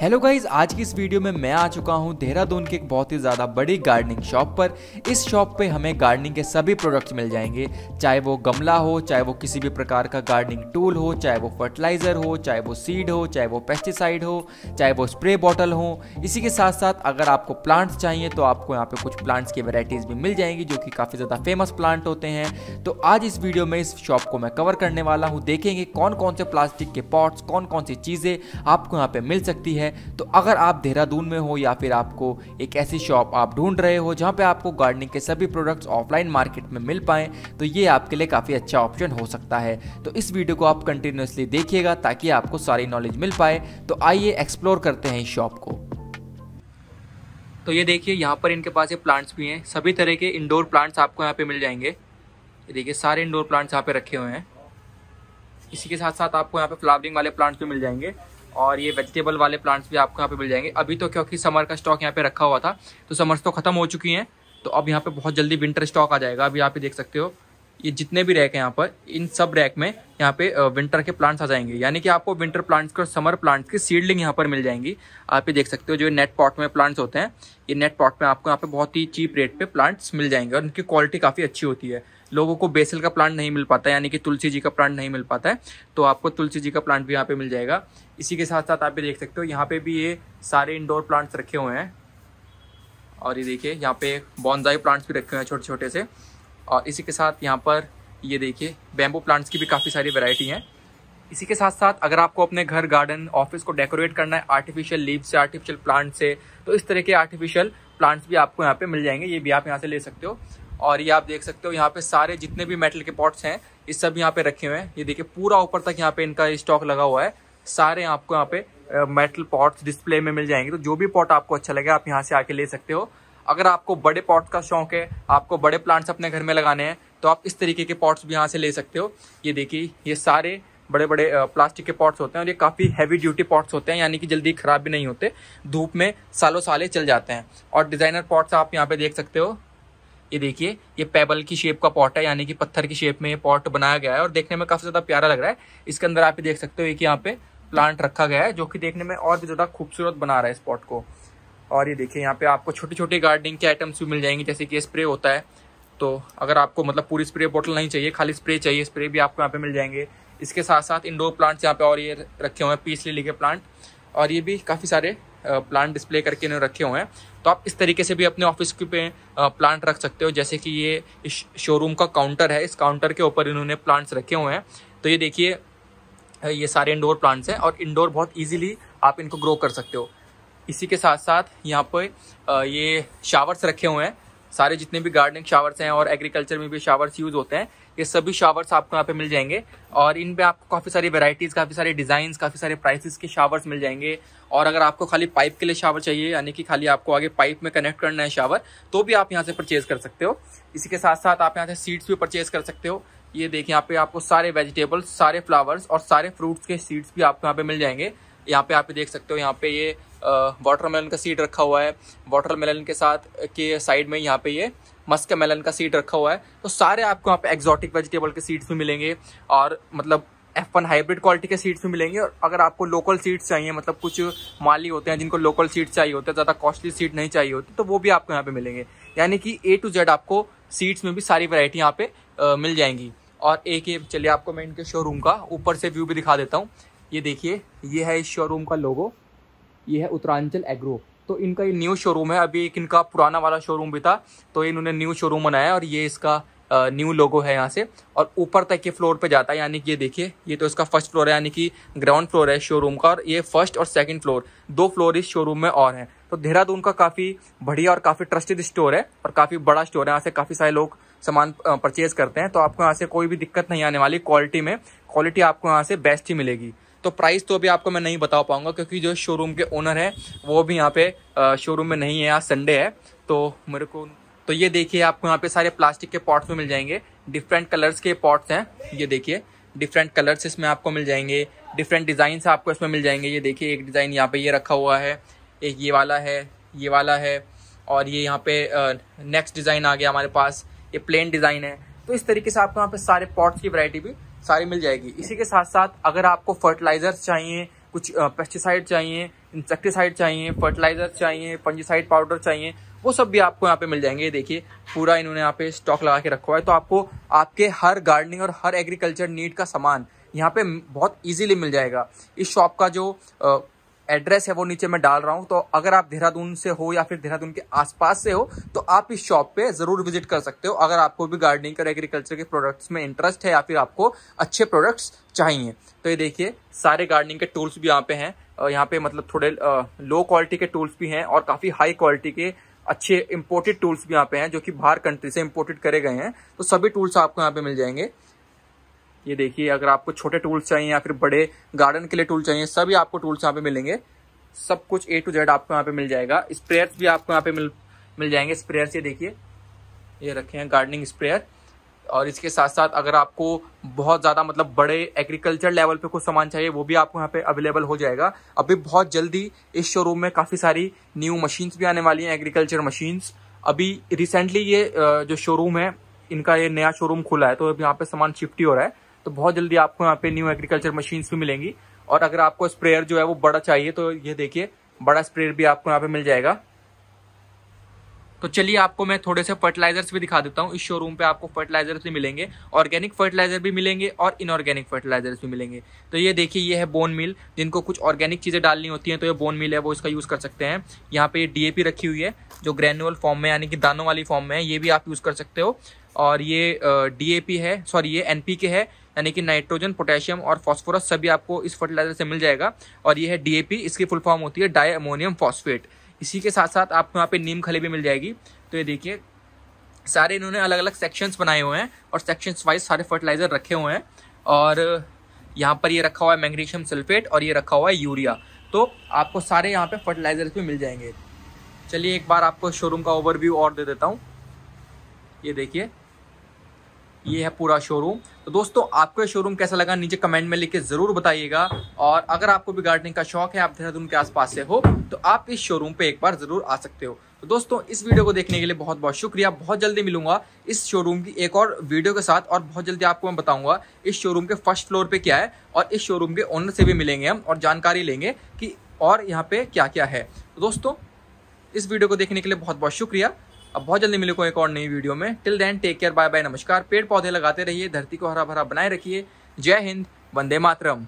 hello guys आज की इस वीडियो में मैं आ चुका हूँ देहरादून के एक बहुत ही ज़्यादा बड़ी गार्डनिंग शॉप पर इस शॉप पे हमें गार्डनिंग के सभी प्रोडक्ट्स मिल जाएंगे चाहे वो गमला हो चाहे वो किसी भी प्रकार का गार्डनिंग टूल हो चाहे वो फर्टिलाइज़र हो चाहे वो सीड हो चाहे वो पेस्टिसाइड हो चाहे वो स्प्रे बॉटल हो इसी के साथ साथ अगर आपको प्लांट्स चाहिए तो आपको यहाँ पर कुछ प्लांट्स की वेराइटीज़ भी मिल जाएंगी जो कि काफ़ी ज़्यादा फेमस प्लांट होते हैं तो आज इस वीडियो में इस शॉप को मैं कवर करने वाला हूँ देखेंगे कौन कौन से प्लास्टिक के पॉट्स कौन कौन सी चीज़ें आपको यहाँ पर मिल सकती है है तो अगर आप देहरादून में हो या फिर आपको एक ऐसी शॉप आप ढूंढ रहे हो जहाँ पे आपको गार्डनिंग के सभी प्रोडक्ट्स ऑफलाइन मार्केट में मिल पाएँ तो ये आपके लिए काफ़ी अच्छा ऑप्शन हो सकता है तो इस वीडियो को आप कंटिन्यूसली देखिएगा ताकि आपको सारी नॉलेज मिल पाए तो आइए एक्सप्लोर करते हैं इस शॉप को तो ये देखिए यहाँ पर इनके पास ये प्लांट्स भी हैं सभी तरह के इंडोर प्लांट्स आपको यहाँ पे मिल जाएंगे ये देखिए सारे इंडोर प्लांट्स यहाँ पे रखे हुए हैं इसी के साथ साथ आपको यहाँ पे फ्लावरिंग वाले प्लांट्स भी मिल जाएंगे और ये वेजिटेबल वाले प्लांट्स भी आपको यहाँ पे मिल जाएंगे अभी तो क्योंकि समर का स्टॉक यहाँ पे रखा हुआ था तो समर्स तो ख़त्म हो चुकी हैं तो अब यहाँ पे बहुत जल्दी विंटर स्टॉक आ जाएगा अभी यहाँ पे देख सकते हो ये जितने भी रैक हैं यहाँ पर इन सब रैक में यहाँ पे विंटर के प्लांट्स आ जाएंगे यानी कि आपको विंटर प्लांट्स के और समर प्लांट्स की सीडलिंग यहाँ पर मिल जाएंगी आप ये देख सकते हो जो नेट पॉट में प्लांट्स होते हैं ये नेट पॉट में आपको यहाँ पे बहुत ही चीप रेट पे प्लांट्स मिल जाएंगे और उनकी क्वालिटी काफ़ी अच्छी होती है लोगों को बेसल का प्लांट नहीं मिल पाता है यानी कि तुलसी जी का प्लांट नहीं मिल पाता है तो आपको तुलसी जी का प्लांट भी यहाँ पे मिल जाएगा इसी के साथ साथ आप भी देख सकते हो यहाँ पे भी ये सारे इंडोर प्लांट्स रखे हुए हैं और ये देखिए यहाँ पे बॉन्जाई प्लांट्स भी रखे हुए हैं छोटे छोटे से और इसी के साथ यहाँ पर ये देखिए बैम्बू प्लांट्स की भी काफ़ी सारी वेराइटी हैं इसी के साथ साथ अगर आपको अपने घर गार्डन ऑफिस को डेकोरेट करना है आर्टिफिशियल लीव से आर्टिफिशियल प्लांट से तो इस तरह के आर्टिफिशियल प्लांट्स भी आपको यहाँ पे मिल जाएंगे ये भी आप यहाँ से ले सकते हो और ये आप देख सकते हो यहाँ पे सारे जितने भी मेटल के पॉट्स हैं ये सब यहाँ पे रखे हुए हैं ये देखिए पूरा ऊपर तक यहाँ पे इनका स्टॉक लगा हुआ है सारे आपको यहाँ पे मेटल पॉट्स डिस्प्ले में मिल जाएंगे तो जो भी पॉट आपको अच्छा लगे आप यहाँ से आके ले सकते हो अगर आपको बड़े पॉट्स का शौक है आपको बड़े प्लांट्स अपने घर में लगाने हैं तो आप इस तरीके के पॉट्स भी यहाँ से ले सकते हो ये देखिए ये सारे बड़े बड़े प्लास्टिक के पॉट्स होते हैं और ये काफ़ी हैवी ड्यूटी पॉट्स होते हैं यानी कि जल्दी ख़राब भी नहीं होते धूप में सालों साले चल जाते हैं और डिज़ाइनर पॉट्स आप यहाँ पे देख सकते हो ये देखिए ये पेबल की शेप का पॉट है यानी कि पत्थर की शेप में ये पॉट बनाया गया है और देखने में काफी ज्यादा प्यारा लग रहा है इसके अंदर आप ये देख सकते हो एक यहाँ पे प्लांट रखा गया है जो कि देखने में और भी ज्यादा खूबसूरत बना रहा है इस पॉट को और ये देखिए यहाँ पे आपको छोटे छोटे गार्डनिंग के आइटम्स भी मिल जाएंगे जैसे कि स्प्रे होता है तो अगर आपको मतलब पूरी स्प्रे बॉटल नहीं चाहिए खाली स्प्रे चाहिए स्प्रे भी आपको यहाँ पे मिल जाएंगे इसके साथ साथ इंडोर प्लांट्स यहाँ पे और ये रखे हुए हैं पीस लिली के प्लांट और ये भी काफ़ी सारे प्लांट डिस्प्ले करके इन्होंने रखे हुए हैं तो आप इस तरीके से भी अपने ऑफिस पे प्लांट रख सकते हो जैसे कि ये इस शोरूम का काउंटर है इस काउंटर के ऊपर इन्होंने प्लांट्स रखे हुए हैं तो ये देखिए ये सारे इंडोर प्लांट्स हैं और इंडोर बहुत ईजिली आप इनको ग्रो कर सकते हो इसी के साथ साथ यहाँ पर ये शावर्स रखे हुए हैं सारे जितने भी गार्डनिंग शावर्स हैं और एग्रीकल्चर में भी शावर्स यूज होते हैं ये सभी शावर्स आपको यहाँ पे मिल जाएंगे और इन पे आपको काफ़ी सारी वेराइटीज़ काफ़ी सारे डिज़ाइन काफ़ी सारे प्राइसेस के शावर्स मिल जाएंगे और अगर आपको खाली पाइप के लिए शावर चाहिए यानी कि खाली आपको आगे पाइप में कनेक्ट करना है शावर तो भी आप यहाँ से परचेज कर सकते हो इसी के साथ साथ आप यहाँ से सीड्स भी परचेज कर सकते हो ये देखिए यहाँ पे आपको सारे वेजिटेबल्स सारे फ्लावर्स और सारे फ्रूट्स के सीड्स भी आपको यहाँ पे मिल जाएंगे यहाँ पे आप देख सकते हो यहाँ पे ये वाटरमेलन का सीड रखा हुआ है वाटरमेलन के साथ के साइड में यहाँ पे ये मस्क मेलन का सीड रखा हुआ है तो सारे आपको यहाँ पे एक्जॉटिक वेजिटेबल के सीड्स भी मिलेंगे और मतलब एफ वन हाइब्रिड क्वालिटी के सीड्स भी मिलेंगे और अगर आपको लोकल सीड्स चाहिए मतलब कुछ माली होते हैं जिनको लोकल सीड्स चाहिए होते हैं ज़्यादा कॉस्टली सीड नहीं चाहिए होती तो वो भी आपको यहाँ पे मिलेंगे यानी कि ए टू जेड आपको सीड्स में भी सारी वैरायटी यहाँ पे आ, मिल जाएंगी और एक ये चलिए आपको मैं इनके शोरूम का ऊपर से व्यू भी दिखा देता हूँ ये देखिए ये है इस शोरूम का लोगो ये है उत्तरांचल एग्रो तो इनका ये न्यू शोरूम है अभी एक इनका पुराना वाला शोरूम भी था तो इन्होंने न्यू शोरूम बनाया और ये इसका न्यू लोगो है यहाँ से और ऊपर तक के फ्लोर पे जाता है यानी कि ये देखिए ये तो इसका फर्स्ट फ्लोर है यानी कि ग्राउंड फ्लोर है शोरूम का और ये फर्स्ट और सेकंड फ्लोर दो फ्लोर इस शोरूम में और हैं तो देहरादून का काफ़ी बढ़िया और काफ़ी ट्रस्टेड स्टोर है और काफ़ी बड़ा स्टोर है यहाँ से काफ़ी सारे लोग सामान परचेज करते हैं तो आपको यहाँ से कोई भी दिक्कत नहीं आने वाली क्वालिटी में क्वालिटी आपको यहाँ से बेस्ट ही मिलेगी तो प्राइस तो अभी आपको मैं नहीं बता पाऊंगा क्योंकि जो शोरूम के ओनर हैं वो भी यहाँ पे शोरूम में नहीं है आज संडे है तो मेरे को तो ये देखिए आपको यहाँ पे सारे प्लास्टिक के पॉट्स में मिल जाएंगे डिफरेंट कलर्स के पॉट्स हैं ये देखिए डिफरेंट कलर्स इसमें आपको मिल जाएंगे डिफरेंट डिजाइन आपको इसमें मिल जाएंगे ये देखिए एक डिज़ाइन यहाँ पे ये रखा हुआ है एक ये वाला है ये वाला है और ये यहाँ पे नेक्स्ट डिज़ाइन आ गया हमारे पास ये प्लेन डिज़ाइन है तो इस तरीके से आपको यहाँ पे सारे पॉट्स की वैरायटी भी सारी मिल जाएगी इसी के साथ साथ अगर आपको फर्टिलाइजर चाहिए कुछ पेस्टिसाइड चाहिए इंसेक्टिसाइड चाहिए फर्टिलाइजर चाहिए पंजीसाइड पाउडर चाहिए वो सब भी आपको यहाँ पे मिल जाएंगे देखिए पूरा इन्होंने यहाँ पे स्टॉक लगा के रखा हुआ है तो आपको आपके हर गार्डनिंग और हर एग्रीकल्चर नीड का सामान यहाँ पे बहुत इजीली मिल जाएगा इस शॉप का जो एड्रेस है वो नीचे मैं डाल रहा हूँ तो अगर आप देहरादून से हो या फिर देहरादून के आसपास से हो तो आप इस शॉप पे जरूर विजिट कर सकते हो अगर आपको भी गार्डनिंग और एग्रीकल्चर के प्रोडक्ट्स में इंटरेस्ट है या फिर आपको अच्छे प्रोडक्ट्स चाहिए तो ये देखिए सारे गार्डनिंग के टूल्स भी यहाँ पे हैं यहाँ पे मतलब थोड़े लो क्वालिटी के टूल्स भी हैं और काफ़ी हाई क्वालिटी के अच्छे इम्पोर्टेड टूल्स भी यहाँ पे हैं जो कि बाहर कंट्री से इम्पोर्टेड करे गए हैं तो सभी टूल्स आपको यहाँ पे मिल जाएंगे ये देखिए अगर आपको छोटे टूल्स चाहिए या फिर बड़े गार्डन के लिए टूल चाहिए सभी आपको टूल्स यहाँ पे मिलेंगे सब कुछ ए टू जेड आपको यहाँ पे मिल जाएगा स्प्रेयर्स भी आपको यहाँ पे मिल मिल जाएंगे स्प्रेयर्स ये देखिए ये रखे हैं गार्डनिंग स्प्रेयर और इसके साथ साथ अगर आपको बहुत ज़्यादा मतलब बड़े एग्रीकल्चर लेवल पे कुछ सामान चाहिए वो भी आपको यहाँ पे अवेलेबल हो जाएगा अभी बहुत जल्दी इस शोरूम में काफ़ी सारी न्यू मशीन्स भी आने वाली हैं एग्रीकल्चर मशीन्स अभी रिसेंटली ये जो शोरूम है इनका ये नया शोरूम खुला है तो अब यहाँ पे सामान शिफ्ट ही हो रहा है तो बहुत जल्दी आपको यहाँ पे न्यू एग्रीकल्चर मशीन्स भी मिलेंगी और अगर आपको स्प्रेयर जो है वो बड़ा चाहिए तो ये देखिए बड़ा स्प्रेयर भी आपको यहाँ पे मिल जाएगा तो चलिए आपको मैं थोड़े से फर्टिलाइजर्स भी दिखा देता हूँ इस शोरूम पे आपको फर्टिलाइजर्स भी मिलेंगे ऑर्गेनिक फर्टिलाइजर भी मिलेंगे और इनऑर्गेनिक फर्टिलाइजर्स भी मिलेंगे तो ये देखिए ये है बोन मिल जिनको कुछ ऑर्गेनिक चीज़ें डालनी होती हैं तो ये बोन मिल है वो इसका यूज़ कर सकते हैं यहाँ ये डी रखी हुई है जो ग्रेनुअल फॉर्म में यानी कि दानों वाली फॉर्म में है ये भी आप यूज़ कर सकते हो और ये डी है सॉरी ये एन है यानी कि नाइट्रोजन पोटेशियम और फॉस्फोरस सभी आपको इस फर्टिलाइजर से मिल जाएगा और ये है डी इसकी फुल फॉर्म होती है डाई अमोनियम फॉस्फेट इसी के साथ साथ आपको यहाँ पे नीम खली भी मिल जाएगी तो ये देखिए सारे इन्होंने अलग अलग सेक्शंस बनाए हुए हैं और सेक्शंस वाइज सारे फर्टिलाइज़र रखे हुए हैं और यहाँ पर ये रखा हुआ है मैग्नीशियम सल्फेट और ये रखा हुआ है यूरिया तो आपको सारे यहाँ पे फर्टिलाइज़र्स भी मिल जाएंगे चलिए एक बार आपको शोरूम का ओवरव्यू और दे देता हूँ ये देखिए ये है पूरा शोरूम तो दोस्तों आपको ये शोरूम कैसा लगा नीचे कमेंट में लिख के ज़रूर बताइएगा और अगर आपको भी गार्डनिंग का शौक है आप देहरादून के आसपास से हो तो आप इस शोरूम पे एक बार ज़रूर आ सकते हो तो दोस्तों इस वीडियो को देखने के लिए बहुत बहुत शुक्रिया बहुत जल्दी मिलूंगा इस शोरूम की एक और वीडियो के साथ और बहुत जल्दी आपको मैं बताऊंगा इस शोरूम के फर्स्ट फ्लोर पे क्या है और इस शोरूम के ओनर से भी मिलेंगे हम और जानकारी लेंगे कि और यहाँ पे क्या क्या है तो दोस्तों इस वीडियो को देखने के लिए बहुत बहुत शुक्रिया अब बहुत जल्दी मिले को एक और नई वीडियो में till then take care bye bye नमस्कार पेड़ पौधे लगाते रहिए धरती को हरा भरा बनाए रखिए जय हिंद वंदे मातरम